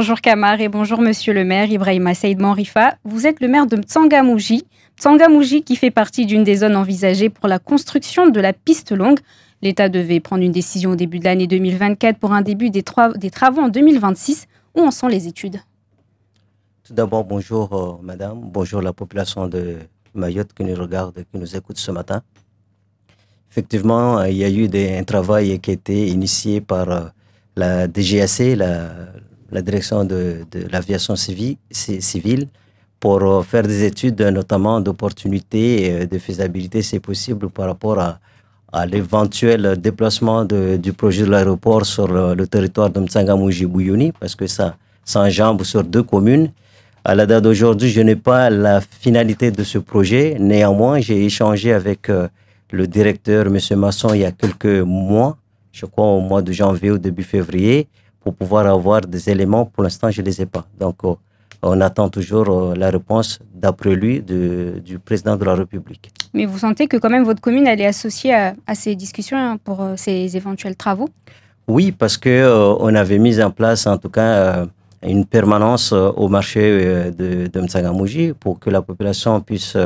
Bonjour Kamar et bonjour Monsieur le maire Ibrahim Seyd Manrifa. Vous êtes le maire de Mtsangamouji. Mtsangamouji qui fait partie d'une des zones envisagées pour la construction de la piste longue. L'État devait prendre une décision au début de l'année 2024 pour un début des, travaux en 2026. Où en sont les études Tout d'abord, bonjour euh, madame, bonjour la population de Mayotte qui nous regarde, qui nous écoute ce matin. Effectivement, euh, il y a eu des, un travail qui a été initié par euh, la DGAC, la, la direction de, l'aviation civile pour euh, faire des études notamment d'opportunités et euh, de faisabilité, c'est possible par rapport à, l'éventuel déplacement de, du projet de l'aéroport sur le, territoire de Mtsangamouji-Bouyouni, parce que ça s'enjambe sur deux communes. À la date d'aujourd'hui, je n'ai pas la finalité de ce projet. Néanmoins, j'ai échangé avec euh, le directeur, M. Masson, il y a quelques mois, je crois au mois de janvier ou début février, pour pouvoir avoir des éléments. Pour l'instant, je ne les ai pas. Donc, euh, on attend toujours euh, la réponse, d'après lui, de, du président de la République. Mais vous sentez que quand même votre commune, elle est associée à, ces discussions hein, pour euh, ces éventuels travaux Oui, parce qu'on on avait mis en place, en tout cas, une permanence au marché de, de Mtsangamouji pour que la population puisse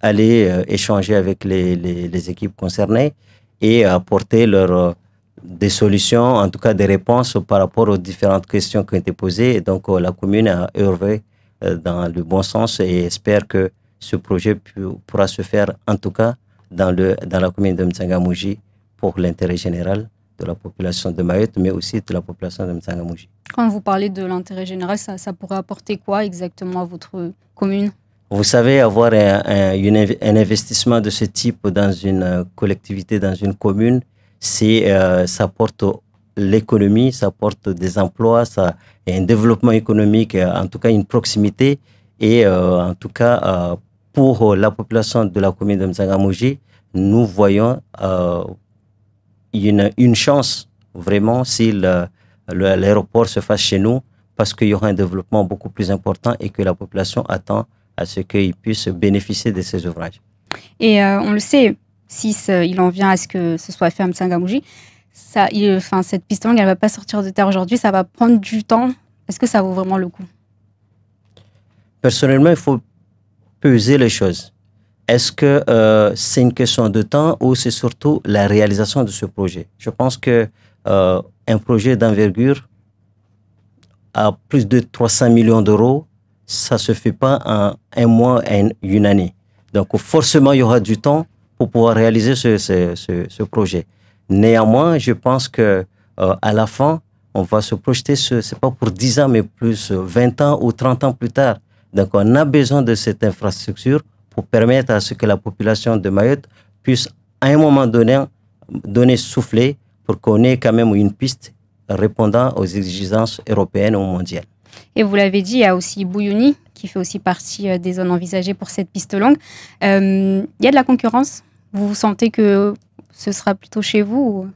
aller échanger avec les, équipes concernées et apporter leur, des solutions, en tout cas des réponses par rapport aux différentes questions qui ont été posées. donc, euh, la commune a œuvré euh, dans le bon sens et espère que ce projet pourra se faire, en tout cas, dans, le, dans la commune de Mtsangamouji pour l'intérêt général de la population de Mayotte, mais aussi de la population de Mtsangamouji. Quand vous parlez de l'intérêt général, ça, pourrait apporter quoi exactement à votre commune Vous savez, avoir un investissement de ce type dans une euh, collectivité, dans une commune, c'est euh, ça porte l'économie, ça porte des emplois, ça un développement économique, euh, en tout cas une proximité et euh, en tout cas pour la population de la commune de Mzangamouji, nous voyons une, une, chance vraiment si l'aéroport se fasse chez nous parce qu'il y aura un développement beaucoup plus important et que la population attend à ce qu'ils puissent bénéficier de ces ouvrages. Et on le sait, si euh, il en vient à ce que ce soit fait à Mtsangamouji, ça, enfin, cette piste longue, elle va pas sortir de terre aujourd'hui, ça va prendre du temps. Est-ce que ça vaut vraiment le coup Personnellement, il faut peser les choses. Est-ce que euh, c'est une question de temps ou c'est surtout la réalisation de ce projet Je pense que euh, un projet d'envergure à plus de 300 millions d'euros, ça se fait pas en un mois, en une année. Donc forcément, il y aura du temps pour pouvoir réaliser ce, projet. Néanmoins, je pense que euh, à la fin, on va se projeter, ce n'est pas pour 10 ans, mais plus 20 ans ou 30 ans plus tard. Donc, on a besoin de cette infrastructure pour permettre à ce que la population de Mayotte puisse, à un moment donné, donner souffler pour qu'on ait quand même une piste répondant aux exigences européennes ou mondiales. Et vous l'avez dit, il y a aussi Bouyouni qui fait aussi partie euh, des zones envisagées pour cette piste longue. Euh, il y a de la concurrence vous sentez que ce sera plutôt chez vous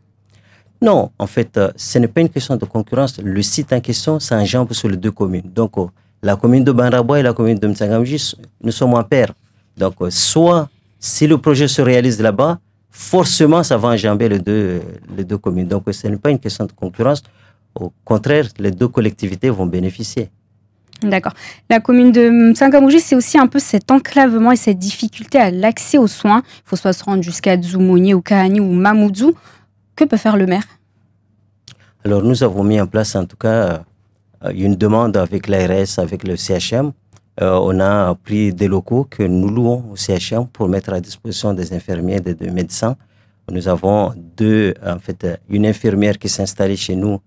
Non, en fait, euh, ce n'est pas une question de concurrence. Le site en question s'enjambe sur les deux communes. Donc, euh, la commune de Banrabois et la commune de Mtsangamji, nous sommes en paire. Donc, euh, soit si le projet se réalise là-bas, forcément, ça va enjamber les deux, les deux communes. Donc, ce n'est pas une question de concurrence. Au contraire, les deux collectivités vont bénéficier. D'accord. La commune de saint c'est aussi un peu cet enclavement et cette difficulté à l'accès aux soins. Il faut soit se rendre jusqu'à Dzoumouni ou Kahani ou Mamoudzou. Que peut faire le maire Alors, nous avons mis en place, en tout cas, euh, une demande avec l'ARS, avec le CHM. Euh, on a pris des locaux que nous louons au CHM pour mettre à disposition des infirmiers et des médecins. Nous avons deux, en fait, une infirmière qui s'est installée chez nous,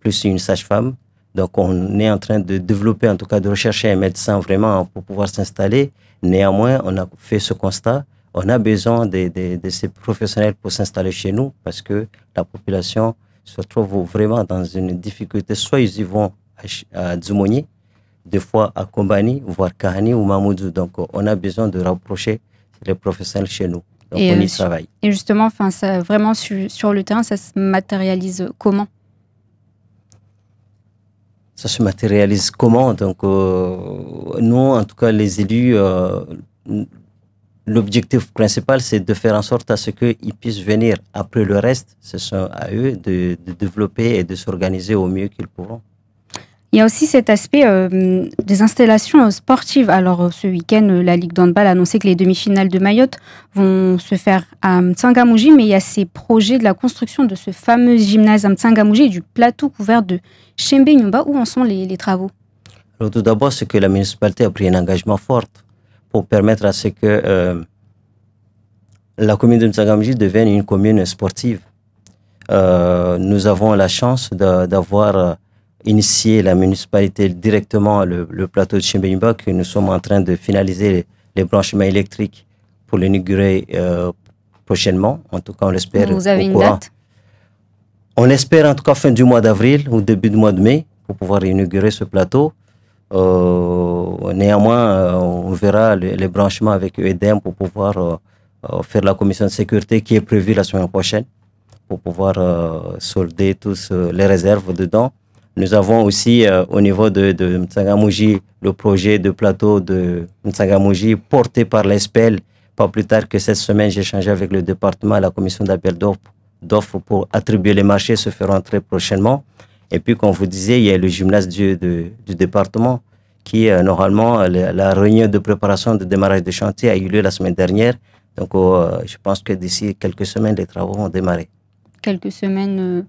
plus une sage-femme donc, on est en train de développer, en tout cas de rechercher un médecin vraiment pour pouvoir s'installer. Néanmoins, on a fait ce constat. On a besoin de, ces professionnels pour s'installer chez nous parce que la population se trouve vraiment dans une difficulté. Soit ils y vont à, à des fois à Kombani, voire Kahani ou Mamoudzou. Donc, on a besoin de rapprocher les professionnels chez nous. Donc, et on y euh, travaille. Et justement, ça, vraiment sur le terrain, ça se matérialise comment ça se matérialise comment Donc, euh, nous, en tout cas, les élus, euh, l'objectif principal, c'est de faire en sorte à ce qu'ils puissent venir. Après le reste, ce sont à eux de, de développer et de s'organiser au mieux qu'ils pourront. Il y a aussi cet aspect euh, des installations euh, sportives. Alors, euh, ce week-end, la Ligue d'handball a annoncé que les demi-finales de Mayotte vont se faire à Mtsangamouji, mais il y a ces projets de la construction de ce fameux gymnase à Mtsangamouji et du plateau couvert de Shembe Nyumba. Où en sont les, travaux tout d'abord, c'est que la municipalité a pris un engagement fort pour permettre à ce que la commune de Mtsangamouji devienne une commune sportive. nous avons la chance d'avoir initier la municipalité directement le, plateau de Chimbimba que nous sommes en train de finaliser les, branchements électriques pour l'inaugurer euh, prochainement. En tout cas, on l'espère. Vous avez une date On espère en tout cas fin du mois d'avril ou début du mois de mai pour pouvoir inaugurer ce plateau. Euh, néanmoins, euh, on verra les, branchements avec Edem pour pouvoir faire la commission de sécurité qui est prévue la semaine prochaine pour pouvoir solder tous les réserves dedans. Nous avons aussi euh, au niveau de, Mtsangamouji le projet de plateau de Mtsangamouji porté par l'ESPEL. Pas plus tard que cette semaine, j'ai échangé avec le département la commission d'appel d'offres pour attribuer les marchés, se feront très prochainement. Et puis, comme vous disiez, il y a le gymnase du, du département qui, euh, normalement, euh, la, réunion de préparation de démarrage de chantier a eu lieu la semaine dernière. Donc, je pense que d'ici quelques semaines, les travaux vont démarrer. Quelques semaines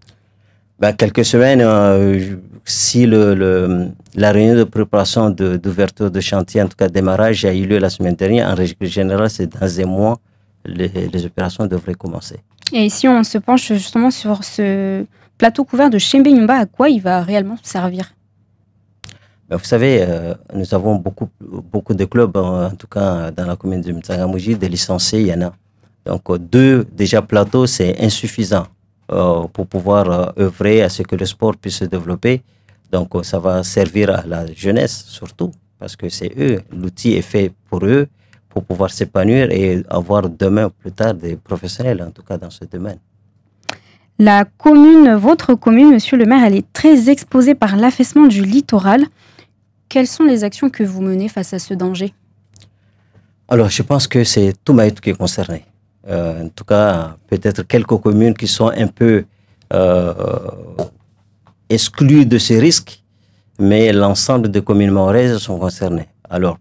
bah, quelques semaines, euh, si le, la réunion de préparation d'ouverture de, chantier, en tout cas démarrage, a eu lieu la semaine dernière, en règle générale, c'est dans un mois, les, opérations devraient commencer. Et si on se penche justement sur ce plateau couvert de Nyumba, à quoi il va réellement servir bah, Vous savez, euh, nous avons beaucoup, beaucoup de clubs, en tout cas dans la commune de Mtsangamouji, des licenciés, il y en a. Donc euh, deux déjà plateaux, c'est insuffisant. Euh, pour pouvoir euh, œuvrer à ce que le sport puisse se développer. Donc euh, ça va servir à la jeunesse surtout, parce que c'est eux, l'outil est fait pour eux, pour pouvoir s'épanouir et avoir demain, ou plus tard, des professionnels, en tout cas dans ce domaine. La commune, votre commune, monsieur le maire, elle est très exposée par l'affaissement du littoral. Quelles sont les actions que vous menez face à ce danger Alors, je pense que c'est tout maître qui est concerné. Euh, en tout cas, peut-être quelques communes qui sont un peu euh, exclues de ces risques, mais l'ensemble des communes mauraises sont concernées. Alors,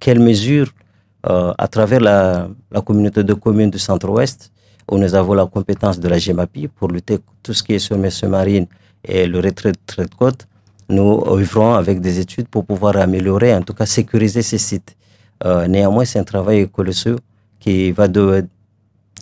quelles mesures, euh, à travers la, communauté de communes du centre-ouest, où nous avons la compétence de la GEMAPI pour lutter tout ce qui est sur marine et le retrait de trait de côte, nous œuvrons avec des études pour pouvoir améliorer, en tout cas sécuriser ces sites. néanmoins, c'est un travail colossal qui va devoir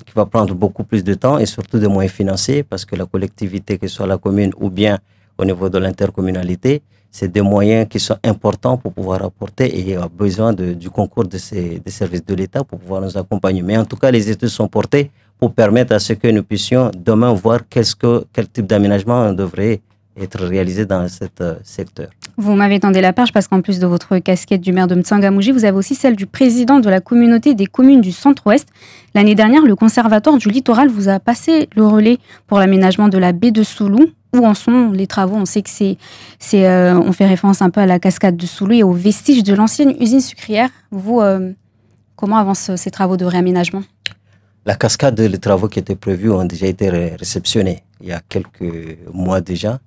qui va prendre beaucoup plus de temps et surtout de moyens financiers parce que la collectivité, que ce soit la commune ou bien au niveau de l'intercommunalité, c'est des moyens qui sont importants pour pouvoir apporter et il y a besoin du concours de ces, des services de l'État pour pouvoir nous accompagner. Mais en tout cas, les études sont portées pour permettre à ce que nous puissions demain voir -ce que, quel type d'aménagement devrait être réalisé dans ce euh, secteur. Vous m'avez tendé la perche parce qu'en plus de votre casquette du maire de Mtsangamouji, vous avez aussi celle du président de la communauté des communes du centre-ouest. L'année dernière, le conservatoire du littoral vous a passé le relais pour l'aménagement de la baie de Soulou. Où en sont les travaux On sait que c'est, c'est euh, on fait référence un peu à la cascade de Soulou et aux vestiges de l'ancienne usine sucrière. Vous, euh, comment avancent ces travaux de réaménagement La cascade, les travaux qui étaient prévus ont déjà été réceptionnés il y a quelques mois déjà.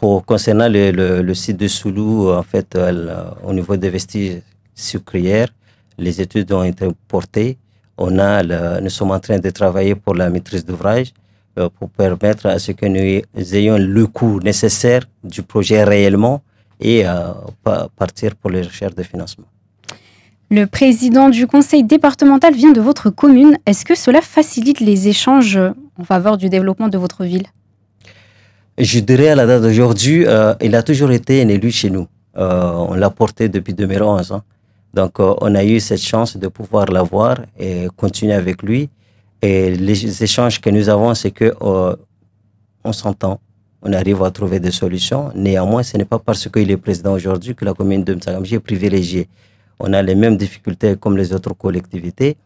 Pour, concernant le, site de Soulou, en fait, euh, euh, au niveau des vestiges sucrières, les études ont été portées. On a nous sommes en train de travailler pour la maîtrise d'ouvrage euh, pour permettre à ce que nous ayons le coût nécessaire du projet réellement et partir pour les recherches de financement. Le président du conseil départemental vient de votre commune. Est-ce que cela facilite les échanges en faveur du développement de votre ville je dirais à la date d'aujourd'hui, euh, il a toujours été un élu chez nous. Euh, on l'a porté depuis 2011. Hein. Donc, euh, on a eu cette chance de pouvoir l'avoir et continuer avec lui. Et les échanges que nous avons, c'est que on s'entend, on arrive à trouver des solutions. Néanmoins, ce n'est pas parce qu'il est président aujourd'hui que la commune de Mtsagamji est privilégiée. On a les mêmes difficultés comme les autres collectivités.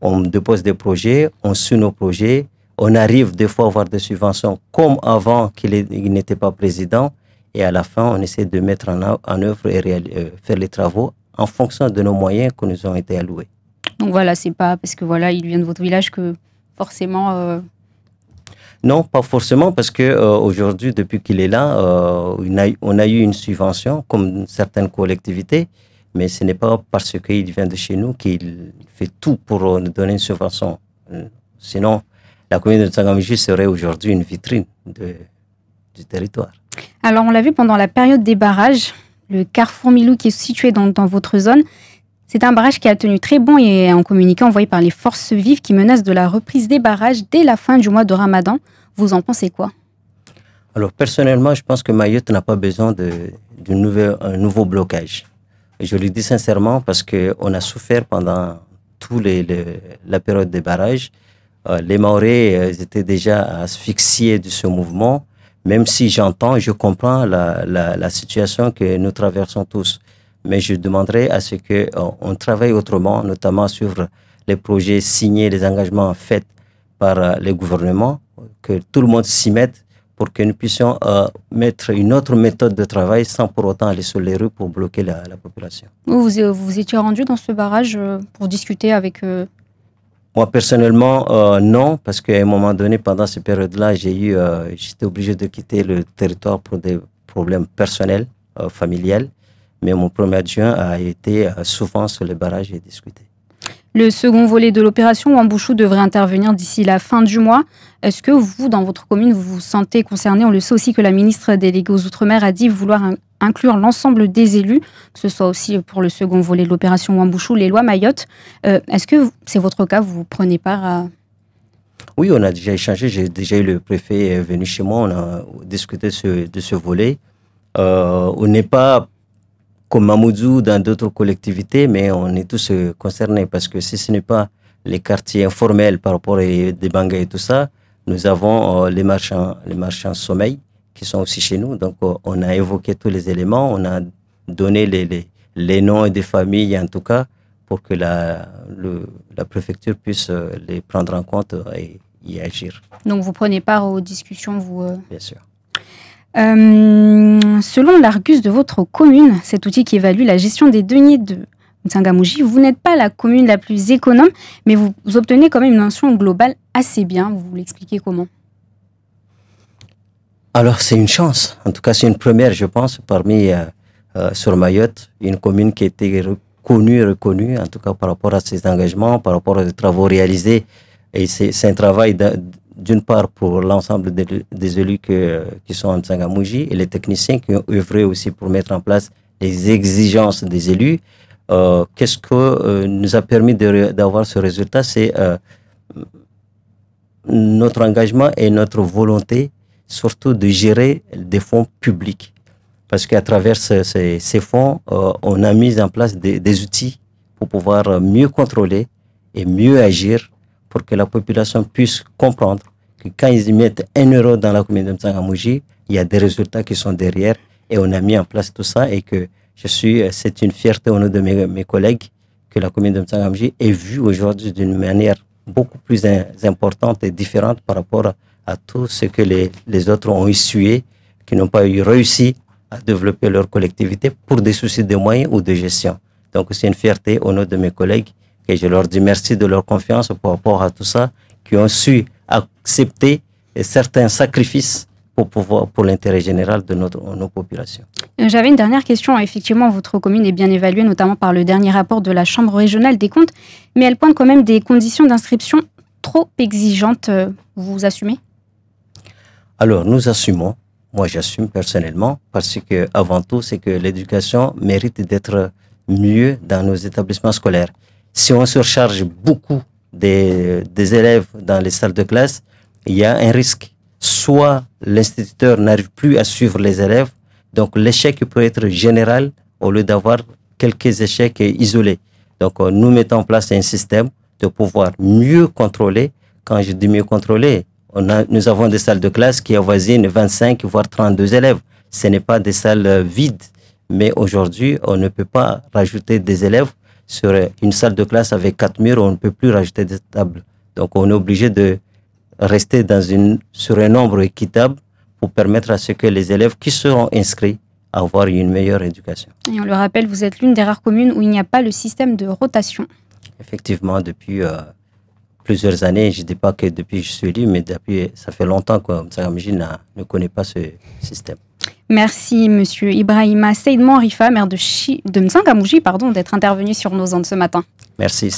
On dépose des projets, on suit nos projets, on arrive des fois à avoir des subventions comme avant qu'il n'était pas président. Et à la fin, on essaie de mettre en, œuvre et euh, faire les travaux en fonction de nos moyens qui nous ont été alloués. Donc voilà, c'est pas parce que voilà, il vient de votre village que forcément. Euh, non, pas forcément, parce que euh, aujourd'hui, depuis qu'il est là, on a, on, a, eu une subvention, comme certaines collectivités, mais ce n'est pas parce qu'il vient de chez nous qu'il fait tout pour nous donner une subvention. Sinon, la commune de Tsangamiji serait aujourd'hui une vitrine du territoire. Alors, on l'a vu pendant la période des barrages, le carrefour Milou qui est situé dans, votre zone, c'est un barrage qui a tenu très bon et en communiqué envoyé par les forces vives qui menacent de la reprise des barrages dès la fin du mois de Ramadan. Vous en pensez quoi Alors, personnellement, je pense que Mayotte n'a pas besoin d'un nouveau, nouveau blocage. je le dis sincèrement parce qu'on a souffert pendant toute les, la période des barrages euh, les Maoris euh, étaient déjà asphyxiés de ce mouvement, même si j'entends, je comprends la, la, situation que nous traversons tous. Mais je demanderai à ce que euh, on travaille autrement, notamment sur les projets signés, les engagements faits par les gouvernements, que tout le monde s'y mette pour que nous puissions mettre une autre méthode de travail sans pour autant aller sur les rues pour bloquer la, population. Vous, vous, étiez rendu dans ce barrage pour discuter avec moi, personnellement, euh, non, parce qu'à un moment donné, pendant ces période-là, j'ai eu, euh, j'étais obligé de quitter le territoire pour des problèmes personnels, euh, Mais mon premier adjoint a été euh, souvent sur les barrages et discuté. Le second volet de l'opération Wambouchou devrait intervenir d'ici la fin du mois. Est-ce que vous, dans votre commune, vous vous sentez concerné On le sait aussi que la ministre déléguée aux Outre-mer a dit vouloir un inclure l'ensemble des élus, que ce soit aussi pour le second volet de l'opération Wambouchou, les lois Mayotte. Euh, est-ce que c'est votre cas Vous prenez part à... Oui, on a déjà échangé. J'ai déjà eu le préfet euh, venu chez moi. On a discuté de ce volet. Euh, on n'est pas comme Mamoudzou dans d'autres collectivités, mais on est tous concernés parce que si ce n'est pas les quartiers informels par rapport à des bangas et tout ça, nous avons les marchands, les marchands sommeil qui sont aussi chez nous. Donc, euh, on a évoqué tous les éléments, on a donné les, les, les noms des familles, en tout cas, pour que la, la préfecture puisse euh, les prendre en compte euh, et y agir. Donc, vous prenez part aux discussions, vous Bien sûr. selon l'Argus de votre commune, cet outil qui évalue la gestion des deniers de Tsangamouji, vous n'êtes pas la commune la plus économe, mais vous obtenez quand même une mention globale assez bien. Vous l'expliquez comment alors c'est une chance. En tout cas, c'est une première, je pense, parmi euh, euh, sur Mayotte, une commune qui était reconnue, reconnue, en tout cas par rapport à ses engagements, par rapport aux travaux réalisés. Et c'est un travail d'une part pour l'ensemble des élus qui sont en Tsangamouji et les techniciens qui ont œuvré aussi pour mettre en place les exigences des élus. Euh, Qu'est-ce que euh, nous a permis d'avoir ce résultat C'est euh, notre engagement et notre volonté surtout de gérer des fonds publics. Parce qu'à travers ces, fonds, euh, on a mis en place des, outils pour pouvoir mieux contrôler et mieux agir pour que la population puisse comprendre que quand ils mettent un euro dans la commune de Mtsangamouji, il y a des résultats qui sont derrière et on a mis en place tout ça et que je suis, euh, c'est une fierté au nom de mes, mes collègues que la commune de Mtsangamouji est vue aujourd'hui d'une manière beaucoup plus importante et différente par rapport à à tout ce que les, les autres ont essuyé, qui n'ont pas eu réussi à développer leur collectivité pour des soucis de moyens ou de gestion. Donc c'est une fierté au nom de mes collègues et je leur dis merci de leur confiance par rapport à tout ça, qui ont su accepter certains sacrifices pour pouvoir pour l'intérêt général de notre nos populations. Euh, j'avais une dernière question. Effectivement, votre commune est bien évaluée, notamment par le dernier rapport de la Chambre régionale des comptes, mais elle pointe quand même des conditions d'inscription trop exigeantes. Euh, vous, vous assumez alors, nous assumons. Moi, j'assume personnellement parce que, avant tout, c'est que l'éducation mérite d'être mieux dans nos établissements scolaires. Si on surcharge beaucoup des, élèves dans les salles de classe, il y a un risque. Soit l'instituteur n'arrive plus à suivre les élèves, donc l'échec peut être général au lieu d'avoir quelques échecs isolés. Donc, euh, nous mettons en place un système de pouvoir mieux contrôler. Quand je dis mieux contrôler, nous avons des salles de classe qui avoisinent 25 voire 32 élèves. Ce n'est pas des salles euh, vides, mais aujourd'hui, on ne peut pas rajouter des élèves sur euh, une salle de classe avec quatre murs, on ne peut plus rajouter des tables. Donc, on est obligé de rester dans une, sur un nombre équitable pour permettre à ce que les élèves qui seront inscrits avoir une meilleure éducation. Et on le rappelle, vous êtes l'une des rares communes où il n'y a pas le système de rotation. Effectivement, depuis euh, plusieurs années. Je ne dis pas que depuis que je suis élu, mais depuis, ça fait longtemps que Mtsangamouji ne connaît pas ce système. Merci, Monsieur Ibrahima Seydmon Rifa, maire de, Mtsangamouji, pardon, d'être intervenu sur nos ondes ce matin. Merci.